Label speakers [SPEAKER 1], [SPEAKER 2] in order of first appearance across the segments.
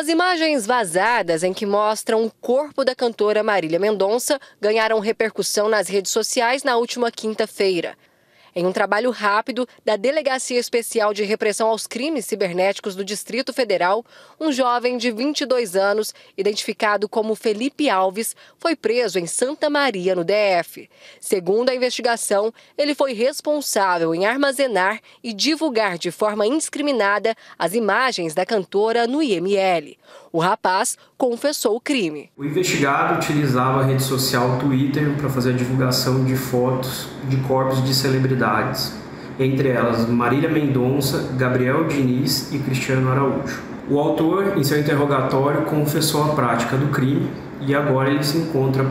[SPEAKER 1] As imagens vazadas em que mostram o corpo da cantora Marília Mendonça ganharam repercussão nas redes sociais na última quinta-feira. Em um trabalho rápido da Delegacia Especial de Repressão aos Crimes Cibernéticos do Distrito Federal, um jovem de 22 anos, identificado como Felipe Alves, foi preso em Santa Maria, no DF. Segundo a investigação, ele foi responsável em armazenar e divulgar de forma indiscriminada as imagens da cantora no IML. O rapaz confessou o crime.
[SPEAKER 2] O investigado utilizava a rede social Twitter para fazer a divulgação de fotos de corpos de celebridades, entre elas Marília Mendonça, Gabriel Diniz e Cristiano Araújo. O autor, em seu interrogatório, confessou a prática do crime e agora ele se encontra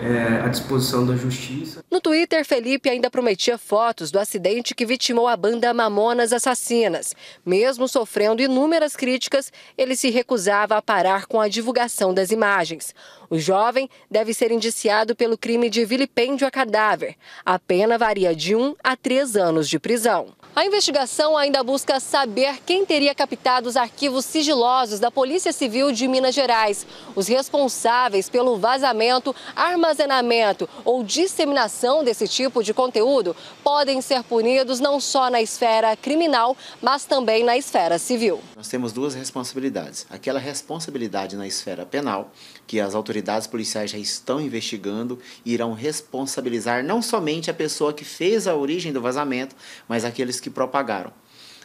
[SPEAKER 2] é, à disposição da justiça.
[SPEAKER 1] Twitter, Felipe ainda prometia fotos do acidente que vitimou a banda Mamonas Assassinas. Mesmo sofrendo inúmeras críticas, ele se recusava a parar com a divulgação das imagens. O jovem deve ser indiciado pelo crime de vilipêndio a cadáver. A pena varia de um a três anos de prisão. A investigação ainda busca saber quem teria captado os arquivos sigilosos da Polícia Civil de Minas Gerais. Os responsáveis pelo vazamento, armazenamento ou disseminação desse tipo de conteúdo podem ser punidos não só na esfera criminal, mas também na esfera civil.
[SPEAKER 2] Nós temos duas responsabilidades. Aquela responsabilidade na esfera penal, que as autoridades policiais já estão investigando e irão responsabilizar não somente a pessoa que fez a origem do vazamento, mas aqueles que propagaram.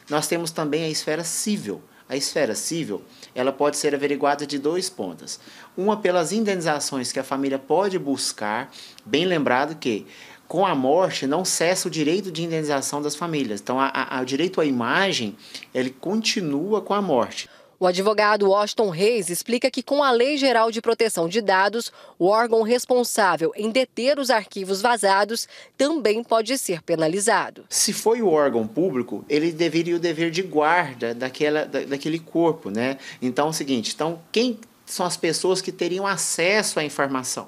[SPEAKER 2] Nós temos também a esfera cível. A esfera cível, ela pode ser averiguada de dois pontos. Uma pelas indenizações que a família pode buscar, bem lembrado que com a morte não cessa o direito de indenização das famílias. Então, a, o direito à imagem, ele continua com a morte.
[SPEAKER 1] O advogado Washington Reis explica que, com a Lei Geral de Proteção de Dados, o órgão responsável em deter os arquivos vazados também pode ser penalizado.
[SPEAKER 2] Se foi o órgão público, ele deveria o dever de guarda daquela, da, daquele corpo, né? Então é o seguinte: então, quem são as pessoas que teriam acesso à informação?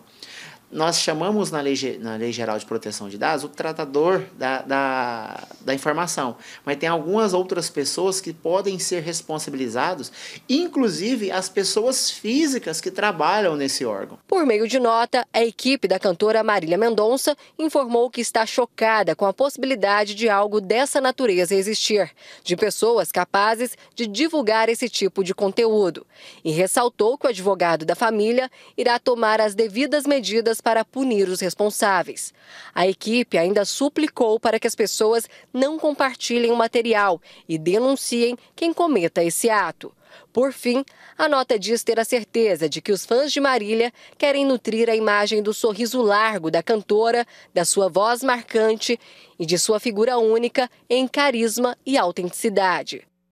[SPEAKER 2] nós chamamos na lei, na lei Geral de Proteção de Dados o tratador da, da, da informação, mas tem algumas outras pessoas que podem ser responsabilizados, inclusive as pessoas físicas que trabalham nesse órgão.
[SPEAKER 1] Por meio de nota, a equipe da cantora Marília Mendonça informou que está chocada com a possibilidade de algo dessa natureza existir, de pessoas capazes de divulgar esse tipo de conteúdo. E ressaltou que o advogado da família irá tomar as devidas medidas para punir os responsáveis. A equipe ainda suplicou para que as pessoas não compartilhem o material e denunciem quem cometa esse ato. Por fim, a nota diz ter a certeza de que os fãs de Marília querem nutrir a imagem do sorriso largo da cantora, da sua voz marcante e de sua figura única em carisma e autenticidade.